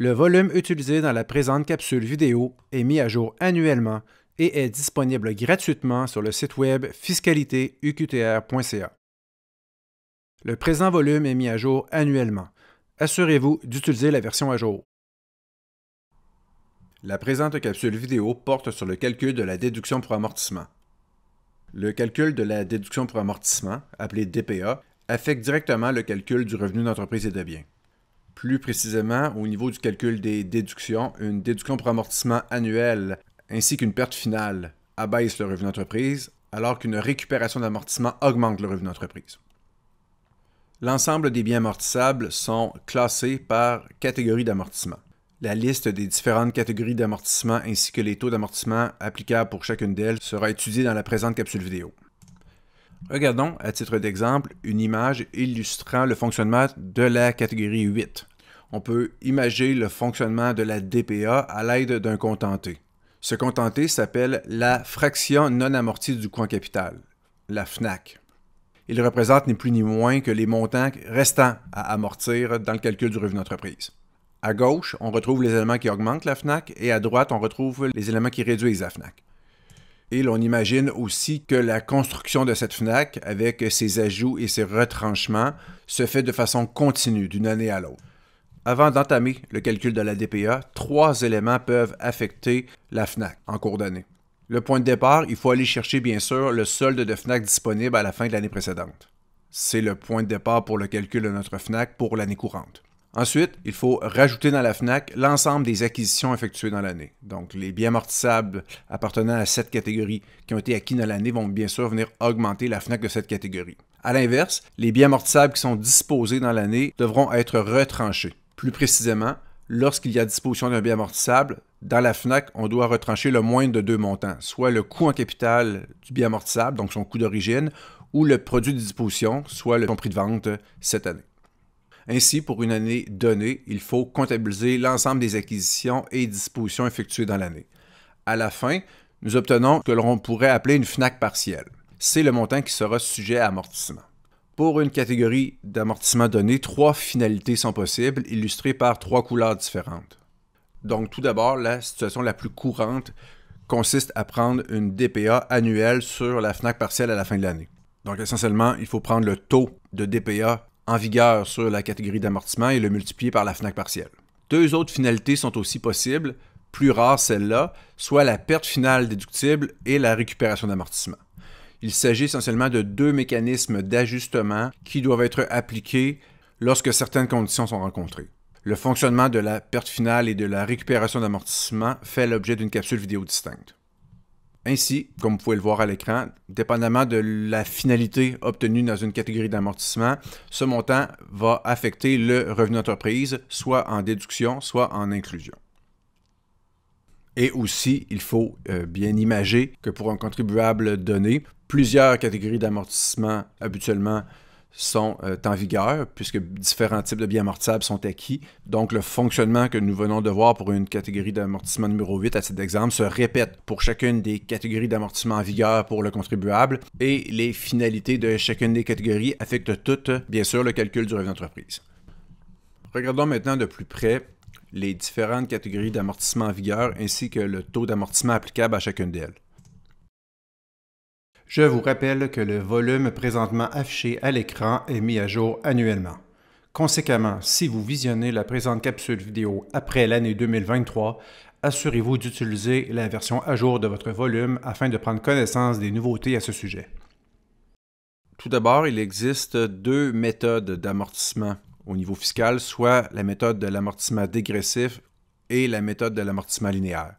Le volume utilisé dans la présente capsule vidéo est mis à jour annuellement et est disponible gratuitement sur le site web fiscalitéuqtr.ca. Le présent volume est mis à jour annuellement. Assurez-vous d'utiliser la version à jour. La présente capsule vidéo porte sur le calcul de la déduction pour amortissement. Le calcul de la déduction pour amortissement, appelé DPA, affecte directement le calcul du revenu d'entreprise et de biens. Plus précisément, au niveau du calcul des déductions, une déduction pour amortissement annuel ainsi qu'une perte finale abaisse le revenu d'entreprise, alors qu'une récupération d'amortissement augmente le revenu d'entreprise. L'ensemble des biens amortissables sont classés par catégorie d'amortissement. La liste des différentes catégories d'amortissement ainsi que les taux d'amortissement applicables pour chacune d'elles sera étudiée dans la présente capsule vidéo. Regardons, à titre d'exemple, une image illustrant le fonctionnement de la catégorie 8. On peut imaginer le fonctionnement de la DPA à l'aide d'un contenté. Ce contenté s'appelle la fraction non amortie du coin capital, la FNAC. Il représente ni plus ni moins que les montants restants à amortir dans le calcul du revenu d'entreprise. À gauche, on retrouve les éléments qui augmentent la FNAC et à droite, on retrouve les éléments qui réduisent la FNAC. Et l'on imagine aussi que la construction de cette FNAC, avec ses ajouts et ses retranchements, se fait de façon continue d'une année à l'autre. Avant d'entamer le calcul de la DPA, trois éléments peuvent affecter la FNAC en cours d'année. Le point de départ, il faut aller chercher bien sûr le solde de FNAC disponible à la fin de l'année précédente. C'est le point de départ pour le calcul de notre FNAC pour l'année courante. Ensuite, il faut rajouter dans la FNAC l'ensemble des acquisitions effectuées dans l'année. Donc, les biens amortissables appartenant à cette catégorie qui ont été acquis dans l'année vont bien sûr venir augmenter la FNAC de cette catégorie. À l'inverse, les biens amortissables qui sont disposés dans l'année devront être retranchés. Plus précisément, lorsqu'il y a disposition d'un bien amortissable, dans la FNAC, on doit retrancher le moindre de deux montants, soit le coût en capital du bien amortissable, donc son coût d'origine, ou le produit de disposition, soit le prix de vente cette année. Ainsi, pour une année donnée, il faut comptabiliser l'ensemble des acquisitions et dispositions effectuées dans l'année. À la fin, nous obtenons ce que l'on pourrait appeler une FNAC partielle. C'est le montant qui sera sujet à amortissement. Pour une catégorie d'amortissement donnée, trois finalités sont possibles, illustrées par trois couleurs différentes. Donc tout d'abord, la situation la plus courante consiste à prendre une DPA annuelle sur la FNAC partielle à la fin de l'année. Donc essentiellement, il faut prendre le taux de DPA en vigueur sur la catégorie d'amortissement et le multiplier par la FNAC partielle. Deux autres finalités sont aussi possibles, plus rares celles-là, soit la perte finale déductible et la récupération d'amortissement. Il s'agit essentiellement de deux mécanismes d'ajustement qui doivent être appliqués lorsque certaines conditions sont rencontrées. Le fonctionnement de la perte finale et de la récupération d'amortissement fait l'objet d'une capsule vidéo distincte. Ainsi, comme vous pouvez le voir à l'écran, dépendamment de la finalité obtenue dans une catégorie d'amortissement, ce montant va affecter le revenu d'entreprise, soit en déduction, soit en inclusion. Et aussi, il faut euh, bien imaginer que pour un contribuable donné, plusieurs catégories d'amortissement habituellement sont euh, en vigueur, puisque différents types de biens amortissables sont acquis. Donc, le fonctionnement que nous venons de voir pour une catégorie d'amortissement numéro 8, à cet exemple, se répète pour chacune des catégories d'amortissement en vigueur pour le contribuable et les finalités de chacune des catégories affectent toutes, bien sûr, le calcul du revenu d'entreprise. Regardons maintenant de plus près les différentes catégories d'amortissement en vigueur ainsi que le taux d'amortissement applicable à chacune d'elles. Je vous rappelle que le volume présentement affiché à l'écran est mis à jour annuellement. Conséquemment, si vous visionnez la présente capsule vidéo après l'année 2023, assurez-vous d'utiliser la version à jour de votre volume afin de prendre connaissance des nouveautés à ce sujet. Tout d'abord, il existe deux méthodes d'amortissement au niveau fiscal, soit la méthode de l'amortissement dégressif et la méthode de l'amortissement linéaire.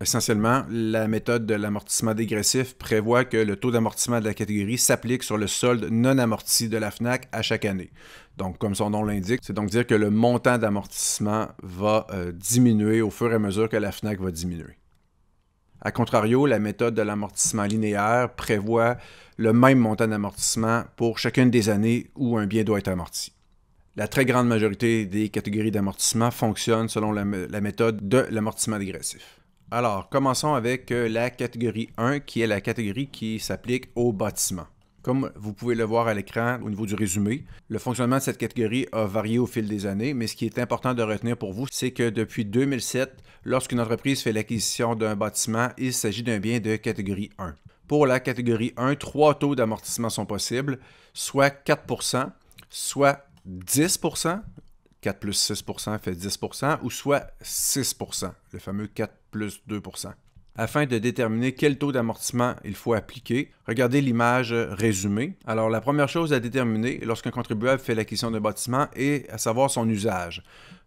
Essentiellement, la méthode de l'amortissement dégressif prévoit que le taux d'amortissement de la catégorie s'applique sur le solde non amorti de la FNAC à chaque année. Donc, comme son nom l'indique, c'est donc dire que le montant d'amortissement va euh, diminuer au fur et à mesure que la FNAC va diminuer. A contrario, la méthode de l'amortissement linéaire prévoit le même montant d'amortissement pour chacune des années où un bien doit être amorti. La très grande majorité des catégories d'amortissement fonctionnent selon la méthode de l'amortissement dégressif. Alors, commençons avec euh, la catégorie 1, qui est la catégorie qui s'applique aux bâtiment. Comme vous pouvez le voir à l'écran au niveau du résumé, le fonctionnement de cette catégorie a varié au fil des années, mais ce qui est important de retenir pour vous, c'est que depuis 2007, lorsqu'une entreprise fait l'acquisition d'un bâtiment, il s'agit d'un bien de catégorie 1. Pour la catégorie 1, trois taux d'amortissement sont possibles, soit 4 soit 10 4 plus 6 fait 10 ou soit 6 le fameux 4 plus 2 Afin de déterminer quel taux d'amortissement il faut appliquer, regardez l'image résumée. Alors, la première chose à déterminer lorsqu'un contribuable fait l'acquisition d'un bâtiment est à savoir son usage.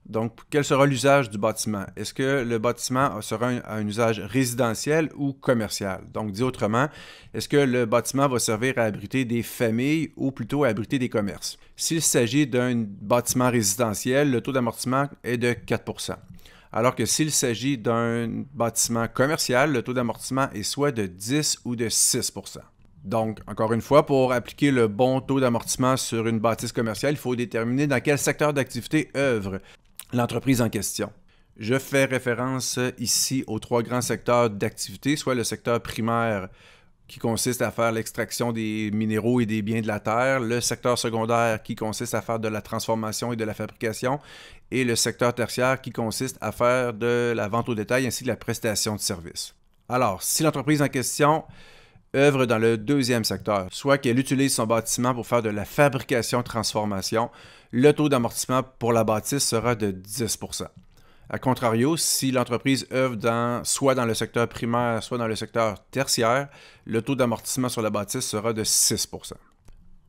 Donc, quel sera l'usage du bâtiment? Est-ce que le bâtiment sera un, usage résidentiel ou commercial? Donc, dit autrement, est-ce que le bâtiment va servir à abriter des familles ou plutôt à abriter des commerces? S'il s'agit d'un bâtiment résidentiel, le taux d'amortissement est de 4 alors que s'il s'agit d'un bâtiment commercial, le taux d'amortissement est soit de 10 ou de 6 donc, encore une fois, pour appliquer le bon taux d'amortissement sur une bâtisse commerciale, il faut déterminer dans quel secteur d'activité œuvre l'entreprise en question. Je fais référence ici aux trois grands secteurs d'activité, soit le secteur primaire qui consiste à faire l'extraction des minéraux et des biens de la terre, le secteur secondaire qui consiste à faire de la transformation et de la fabrication, et le secteur tertiaire qui consiste à faire de la vente au détail ainsi que la prestation de services. Alors, si l'entreprise en question œuvre dans le deuxième secteur, soit qu'elle utilise son bâtiment pour faire de la fabrication-transformation, le taux d'amortissement pour la bâtisse sera de 10 A contrario, si l'entreprise œuvre dans, soit dans le secteur primaire, soit dans le secteur tertiaire, le taux d'amortissement sur la bâtisse sera de 6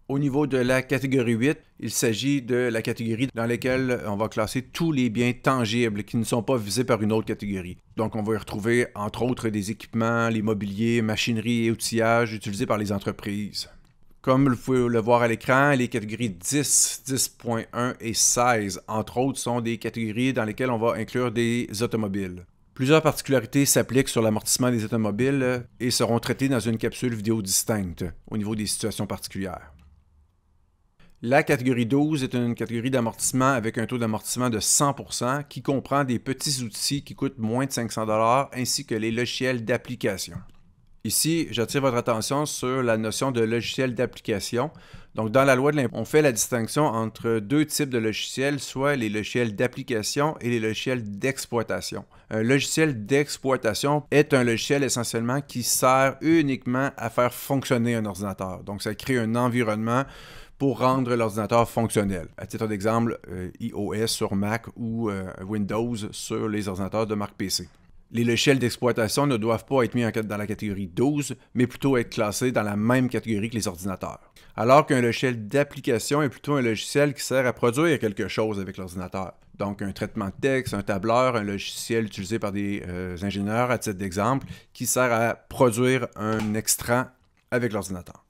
au niveau de la catégorie 8, il s'agit de la catégorie dans laquelle on va classer tous les biens tangibles qui ne sont pas visés par une autre catégorie. Donc on va y retrouver entre autres des équipements, l'immobilier, machinerie et outillages utilisés par les entreprises. Comme vous pouvez le voir à l'écran, les catégories 10, 10.1 et 16, entre autres, sont des catégories dans lesquelles on va inclure des automobiles. Plusieurs particularités s'appliquent sur l'amortissement des automobiles et seront traitées dans une capsule vidéo distincte au niveau des situations particulières. La catégorie 12 est une catégorie d'amortissement avec un taux d'amortissement de 100% qui comprend des petits outils qui coûtent moins de 500 ainsi que les logiciels d'application. Ici, j'attire votre attention sur la notion de logiciel d'application. Donc, dans la loi de l'impôt, on fait la distinction entre deux types de logiciels, soit les logiciels d'application et les logiciels d'exploitation. Un logiciel d'exploitation est un logiciel essentiellement qui sert uniquement à faire fonctionner un ordinateur. Donc, ça crée un environnement pour rendre l'ordinateur fonctionnel. À titre d'exemple, euh, iOS sur Mac ou euh, Windows sur les ordinateurs de marque PC. Les logiciels d'exploitation ne doivent pas être mis dans la catégorie 12, mais plutôt être classés dans la même catégorie que les ordinateurs. Alors qu'un logiciel d'application est plutôt un logiciel qui sert à produire quelque chose avec l'ordinateur. Donc un traitement de texte, un tableur, un logiciel utilisé par des euh, ingénieurs à titre d'exemple, qui sert à produire un extrait avec l'ordinateur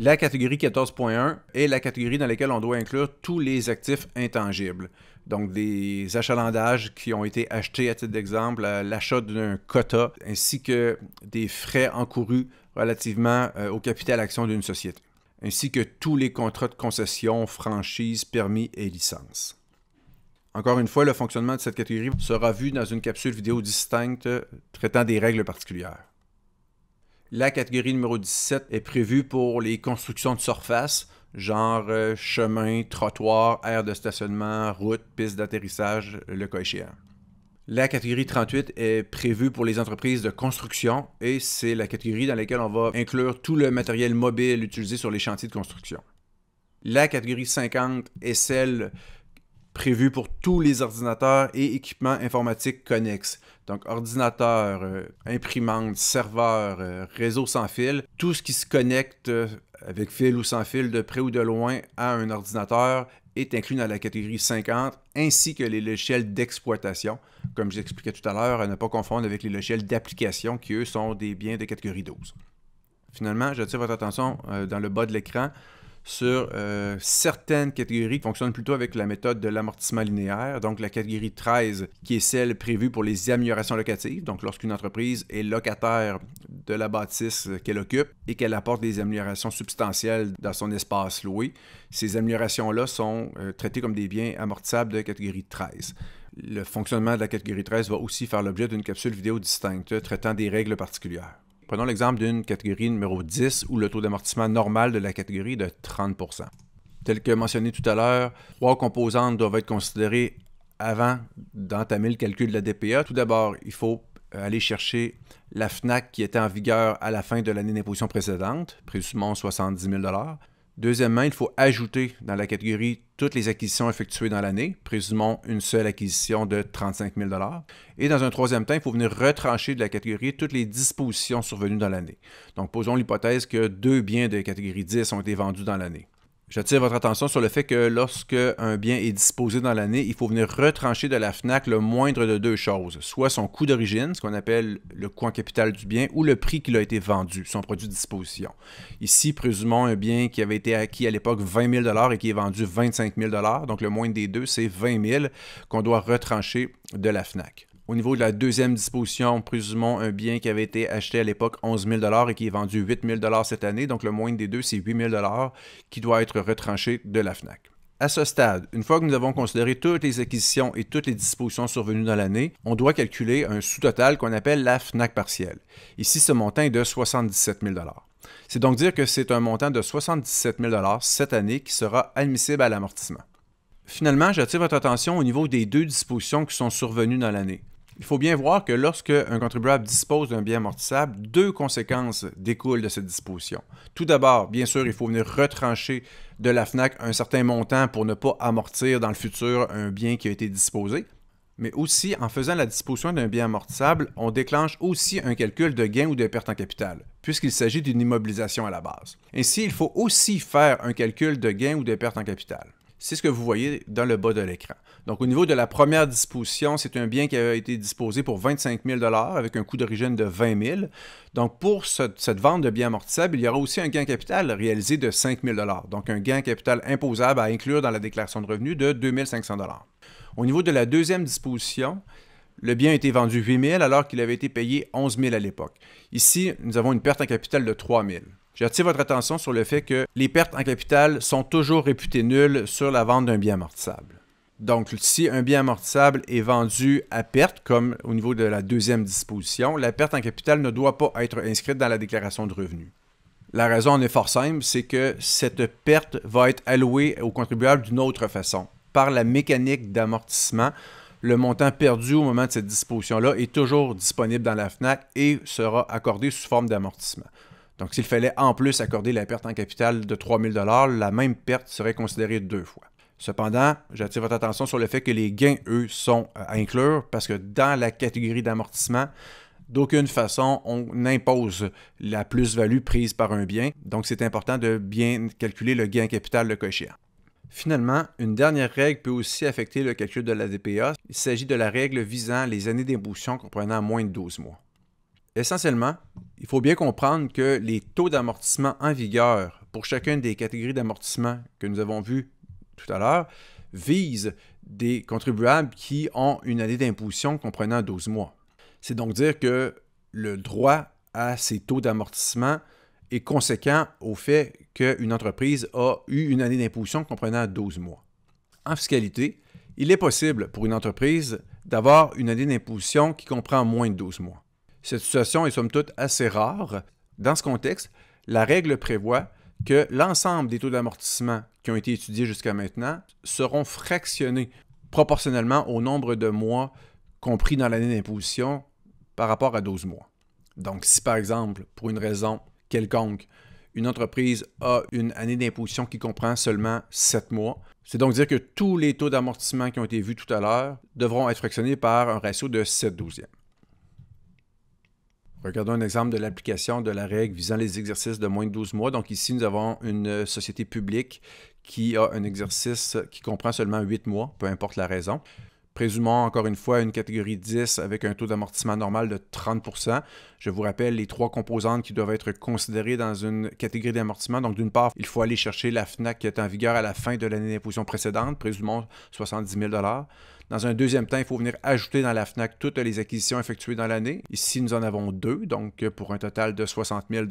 la catégorie 14.1 est la catégorie dans laquelle on doit inclure tous les actifs intangibles. Donc des achalandages qui ont été achetés à titre d'exemple, euh, l'achat d'un quota, ainsi que des frais encourus relativement euh, au capital action d'une société, ainsi que tous les contrats de concession, franchise, permis et licence. Encore une fois, le fonctionnement de cette catégorie sera vu dans une capsule vidéo distincte traitant des règles particulières. La catégorie numéro 17 est prévue pour les constructions de surface, genre euh, chemin, trottoir, aire de stationnement, route, piste d'atterrissage, le cas échéant. La catégorie 38 est prévue pour les entreprises de construction et c'est la catégorie dans laquelle on va inclure tout le matériel mobile utilisé sur les chantiers de construction. La catégorie 50 est celle prévue pour tous les ordinateurs et équipements informatiques connexes. Donc, ordinateur, euh, imprimante, serveur, euh, réseau sans fil, tout ce qui se connecte euh, avec fil ou sans fil, de près ou de loin, à un ordinateur est inclus dans la catégorie 50, ainsi que les logiciels d'exploitation, comme j'expliquais tout à l'heure, à ne pas confondre avec les logiciels d'application qui, eux, sont des biens de catégorie 12. Finalement, j'attire votre attention dans le bas de l'écran sur euh, certaines catégories qui fonctionnent plutôt avec la méthode de l'amortissement linéaire, donc la catégorie 13 qui est celle prévue pour les améliorations locatives, donc lorsqu'une entreprise est locataire de la bâtisse qu'elle occupe et qu'elle apporte des améliorations substantielles dans son espace loué, ces améliorations-là sont euh, traitées comme des biens amortissables de catégorie 13 le fonctionnement de la catégorie 13 va aussi faire l'objet d'une capsule vidéo distincte traitant des règles particulières. Prenons l'exemple d'une catégorie numéro 10 où le taux d'amortissement normal de la catégorie est de 30 Tel que mentionné tout à l'heure, trois composantes doivent être considérées avant d'entamer le calcul de la DPA. Tout d'abord, il faut euh, aller chercher la FNAC qui était en vigueur à la fin de l'année d'imposition précédente, présumons 70 000 Deuxièmement, il faut ajouter dans la catégorie toutes les acquisitions effectuées dans l'année, présumons une seule acquisition de 35 000 Et dans un troisième temps, il faut venir retrancher de la catégorie toutes les dispositions survenues dans l'année. Donc, posons l'hypothèse que deux biens de catégorie 10 ont été vendus dans l'année. J'attire votre attention sur le fait que lorsque un bien est disposé dans l'année, il faut venir retrancher de la FNAC le moindre de deux choses, soit son coût d'origine, ce qu'on appelle le coût en capital du bien, ou le prix qu'il a été vendu, son produit de disposition. Ici, présumons un bien qui avait été acquis à l'époque 20 000 et qui est vendu 25 000 donc le moindre des deux, c'est 20 000 qu'on doit retrancher de la FNAC. Au niveau de la deuxième disposition, présumons un bien qui avait été acheté à l'époque 11 000 et qui est vendu 8 000 cette année. Donc, le moindre des deux, c'est 8 000 qui doit être retranché de la FNAC. À ce stade, une fois que nous avons considéré toutes les acquisitions et toutes les dispositions survenues dans l'année, on doit calculer un sous-total qu'on appelle la FNAC partielle. Ici, ce montant est de 77 000 C'est donc dire que c'est un montant de 77 000 cette année qui sera admissible à l'amortissement. Finalement, j'attire votre attention au niveau des deux dispositions qui sont survenues dans l'année il faut bien voir que lorsque un contribuable dispose d'un bien amortissable, deux conséquences découlent de cette disposition. Tout d'abord, bien sûr, il faut venir retrancher de la FNAC un certain montant pour ne pas amortir dans le futur un bien qui a été disposé. Mais aussi, en faisant la disposition d'un bien amortissable, on déclenche aussi un calcul de gain ou de perte en capital, puisqu'il s'agit d'une immobilisation à la base. Ainsi, il faut aussi faire un calcul de gain ou de perte en capital c'est ce que vous voyez dans le bas de l'écran. Donc, au niveau de la première disposition, c'est un bien qui avait été disposé pour 25 000 avec un coût d'origine de 20 000 Donc, pour cette vente de biens amortissables, il y aura aussi un gain capital réalisé de 5 000 donc un gain capital imposable à inclure dans la déclaration de revenus de 2 500 Au niveau de la deuxième disposition, le bien a été vendu 8 000 alors qu'il avait été payé 11 000 à l'époque. Ici, nous avons une perte en capital de 3 000 J'attire votre attention sur le fait que les pertes en capital sont toujours réputées nulles sur la vente d'un bien amortissable. Donc, si un bien amortissable est vendu à perte, comme au niveau de la deuxième disposition, la perte en capital ne doit pas être inscrite dans la déclaration de revenus. La raison en est fort simple, c'est que cette perte va être allouée au contribuable d'une autre façon. Par la mécanique d'amortissement, le montant perdu au moment de cette disposition-là est toujours disponible dans la FNAC et sera accordé sous forme d'amortissement. Donc, s'il fallait en plus accorder la perte en capital de 3000 000 la même perte serait considérée deux fois. Cependant, j'attire votre attention sur le fait que les gains, eux, sont euh, à inclure parce que dans la catégorie d'amortissement, d'aucune façon, on n'impose la plus-value prise par un bien. Donc, c'est important de bien calculer le gain en capital de cocher. Finalement, une dernière règle peut aussi affecter le calcul de la DPA. Il s'agit de la règle visant les années d'émotion comprenant moins de 12 mois essentiellement, il faut bien comprendre que les taux d'amortissement en vigueur pour chacune des catégories d'amortissement que nous avons vues tout à l'heure visent des contribuables qui ont une année d'imposition comprenant 12 mois. C'est donc dire que le droit à ces taux d'amortissement est conséquent au fait qu'une entreprise a eu une année d'imposition comprenant 12 mois. En fiscalité, il est possible pour une entreprise d'avoir une année d'imposition qui comprend moins de 12 mois. Cette situation est somme toute assez rare. Dans ce contexte, la règle prévoit que l'ensemble des taux d'amortissement qui ont été étudiés jusqu'à maintenant seront fractionnés proportionnellement au nombre de mois compris dans l'année d'imposition par rapport à 12 mois. Donc, si par exemple, pour une raison quelconque, une entreprise a une année d'imposition qui comprend seulement 7 mois, c'est donc dire que tous les taux d'amortissement qui ont été vus tout à l'heure devront être fractionnés par un ratio de 7 douzièmes. Regardons un exemple de l'application de la règle visant les exercices de moins de 12 mois. Donc ici, nous avons une euh, société publique qui a un exercice qui comprend seulement 8 mois, peu importe la raison. Présumons encore une fois une catégorie 10 avec un taux d'amortissement normal de 30 Je vous rappelle les trois composantes qui doivent être considérées dans une catégorie d'amortissement. Donc, d'une part, il faut aller chercher la FNAC qui est en vigueur à la fin de l'année d'imposition précédente, présumons 70 000 dans un deuxième temps, il faut venir ajouter dans la FNAC toutes les acquisitions effectuées dans l'année. Ici, nous en avons deux, donc pour un total de 60 000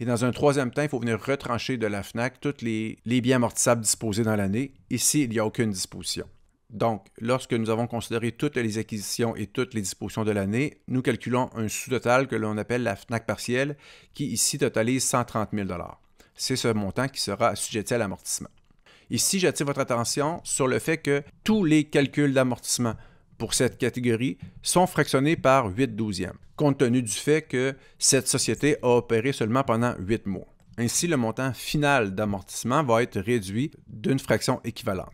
Et dans un troisième temps, il faut venir retrancher de la FNAC tous les, biens amortissables disposés dans l'année. Ici, il n'y a aucune disposition. Donc, lorsque nous avons considéré toutes les acquisitions et toutes les dispositions de l'année, nous calculons un sous-total que l'on appelle la FNAC partielle, qui ici totalise 130 000 C'est ce montant qui sera assujetti à l'amortissement. Ici, j'attire votre attention sur le fait que tous les calculs d'amortissement pour cette catégorie sont fractionnés par 8 douzièmes, compte tenu du fait que cette société a opéré seulement pendant 8 mois. Ainsi, le montant final d'amortissement va être réduit d'une fraction équivalente.